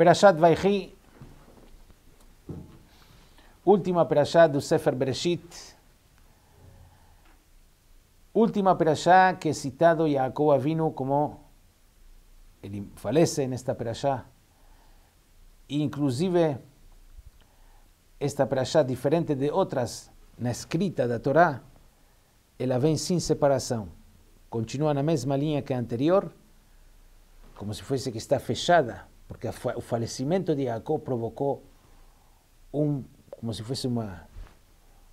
Perashat Vaihi, última Perashat do Sefer Bereshit, última Perashat que é citado Jacob Avinu como ele falece nesta Perashat. E, inclusive, esta Perashat, diferente de outras na escrita da Torá, ela vem sem separação. Continua na mesma linha que a anterior, como se fosse que está fechada porque o falecimento de Jacó provocou um, como se fosse uma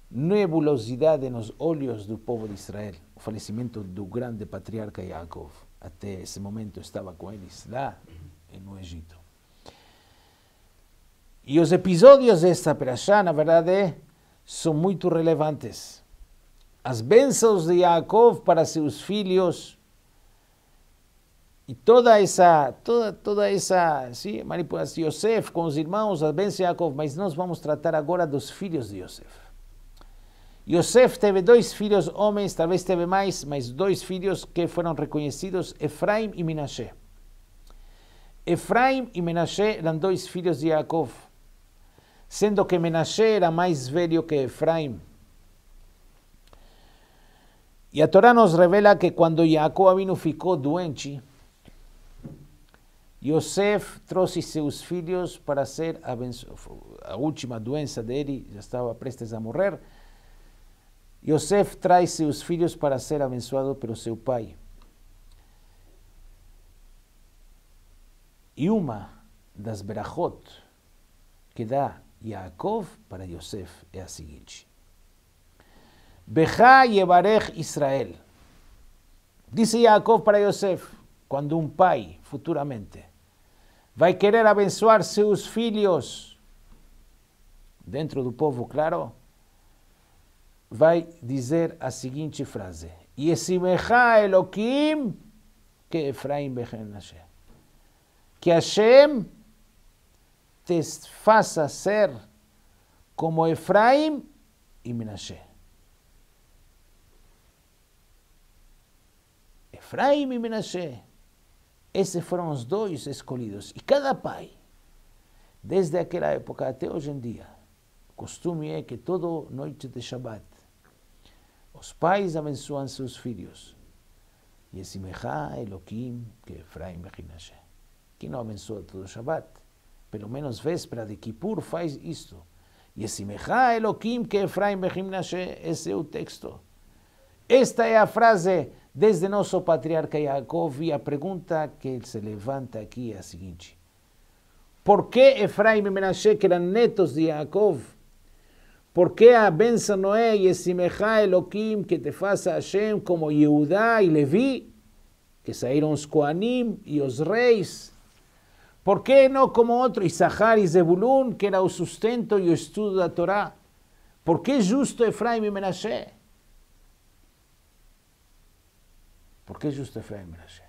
nebulosidade nos olhos do povo de Israel. O falecimento do grande patriarca Jacob. Até esse momento estava com eles lá no Egito. E os episódios desta perachá, na verdade, são muito relevantes. As bênçãos de Jacob para seus filhos e toda essa, toda, toda essa sim, manipulação, Yosef com os irmãos, a Ben Yaakov, mas nós vamos tratar agora dos filhos de Yosef. Yosef teve dois filhos homens, talvez teve mais, mas dois filhos que foram reconhecidos, Efraim e Menashe. Efraim e Menashe eram dois filhos de Yaakov, sendo que Menashe era mais velho que Efraim. E a Torá nos revela que quando Yaakov Avinu ficou doente, Yosef trouxe seus filhos para ser abençoado. A última doença dele já estava prestes a morrer. Yosef traz seus filhos para ser abençoado pelo seu pai. E uma das berachot que dá Yaakov para Yosef é a seguinte: Becha Yevarech Israel. Disse Yaakov para Yosef, quando um pai futuramente vai querer abençoar seus filhos dentro do povo, claro, vai dizer a seguinte frase: Yesimecha Elohim que Efraim Bechen Hashem. Que Hashem te faça ser como Efraim e Menashe. Efraim e Menashe esses foram os dois escolhidos. E cada pai, desde aquela época até hoje em dia, o costume é que toda noite de Shabbat, os pais abençoam seus filhos. E esse Mechá Elohim, que é Quem não abençoa todo Shabbat, pelo menos véspera de Kippur, faz isto. E esse Mechá Elohim, que é esse é o texto. Esta é a frase Desde nuestro patriarca Jacob, y a pregunta que él se levanta aquí es a siguiente. Por qué Efraim y Menashe, que eran netos de Jacob, por qué a benção y e Esimeja Eloquim que te a Hashem, como Yehudá y Levi, que salieron los Koanim y los reis? Por qué no como y Isahar y Zebulun, que era o sustento y estudio de la Torá? Por qué justo Efraim y Menashe? Porque justa fêmeas?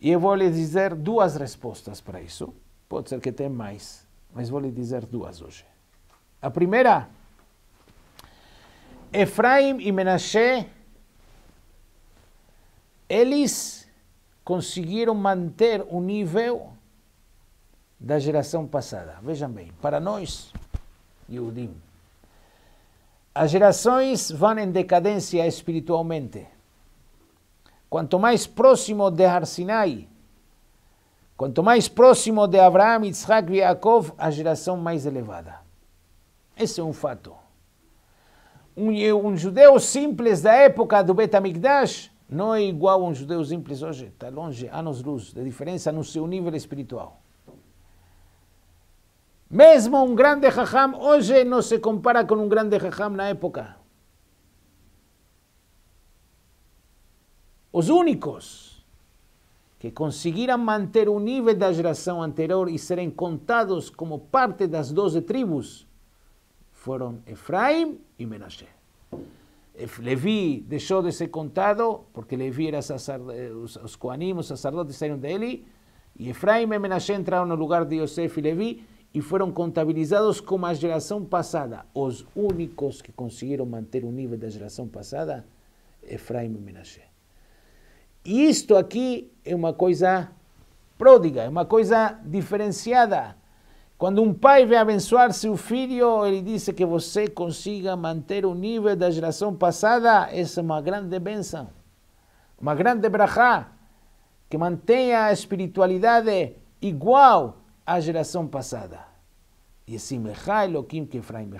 E eu vou lhe dizer duas respostas para isso. Pode ser que tenha mais, mas vou lhe dizer duas hoje. A primeira, Efraim e Menashe, eles conseguiram manter o nível da geração passada. Vejam bem, para nós, Yehudim, as gerações vão em decadência espiritualmente. Quanto mais próximo de Har Sinai, quanto mais próximo de Abraham, Isaac e Yaakov, a geração mais elevada. Esse é um fato. Um, um judeu simples da época do Betamigdash não é igual a um judeu simples hoje. Está longe, anos-luz, de diferença no seu nível espiritual. Mesmo um grande Raham hoje não se compara com um grande Raham na época. os únicos que conseguiram manter o nível da geração anterior e serem contados como parte das doze tribos foram Efraim e Menashe. Levi deixou de ser contado, porque Levi era sacerdote, eh, os, os Koanim, os sacerdotes saíram dele, e Efraim e Menashe entraram no lugar de Yosef e Levi e foram contabilizados como a geração passada. Os únicos que conseguiram manter o nível da geração passada, Efraim e Menashe e isto aqui é uma coisa pródiga, é uma coisa diferenciada. Quando um pai vem abençoar seu filho, ele diz que você consiga manter o nível da geração passada, essa é uma grande benção, uma grande brachá, que mantenha a espiritualidade igual à geração passada. E assim, Elohim Kefraim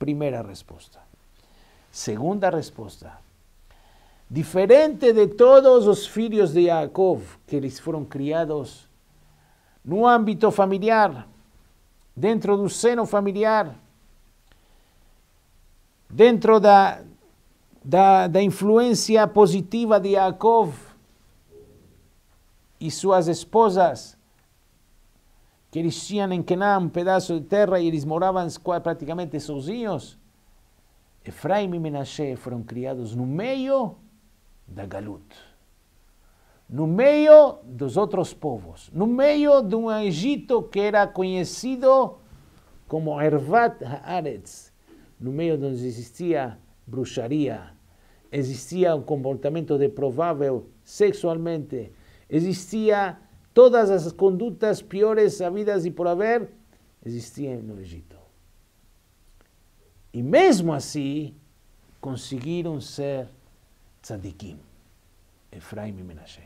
Primeira resposta. Segunda resposta diferente de todos os filhos de Jacob, que eles foram criados no âmbito familiar, dentro do seno familiar, dentro da, da, da influência positiva de Jacob e suas esposas, que eles tinham em Canaã um pedaço de terra e eles moravam praticamente sozinhos. Efraim e Menashe foram criados no meio da Galut. No meio dos outros povos, no meio de um Egito que era conhecido como Ervat Haaretz, no meio de onde existia bruxaria, existia um comportamento deprovável sexualmente, existia todas as condutas piores havidas e por haver, existiam no Egito. E mesmo assim, conseguiram ser tzadikim, Efraim y Menashe.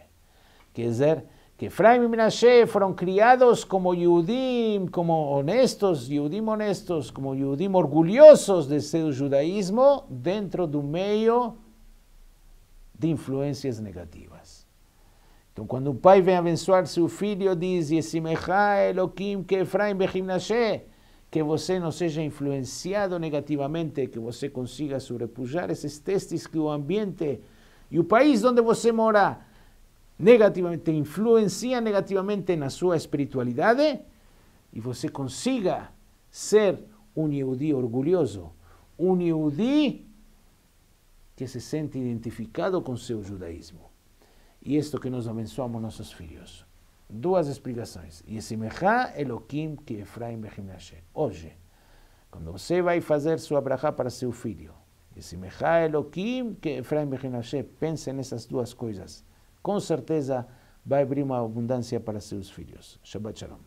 Quiere decir que Efraim y Menashe fueron criados como Yudim, como honestos, Yudim honestos, como Yudim orgullosos de su judaísmo dentro de un medio de influencias negativas. Entonces, cuando un padre ve a su hijo, dice, Yesimeja Elohim que Efraim Menashe. que você não seja influenciado negativamente, que você consiga sobrepujar esses testes que o ambiente e o país onde você mora negativamente influencia negativamente na sua espiritualidade e você consiga ser um Yehudi orgulhoso, um Yehudi que se sente identificado com seu judaísmo. E isto que nós abençoamos nossos filhos duas explicações. Yesimecha Elohim que Efraim Bechimnashe. Hoje, quando você vai fazer sua brachá para seu filho, Yesimecha Elohim que Efraim Bechimnashe, pense nessas duas coisas. Com certeza vai abrir uma abundância para seus filhos. Shabbat Shalom.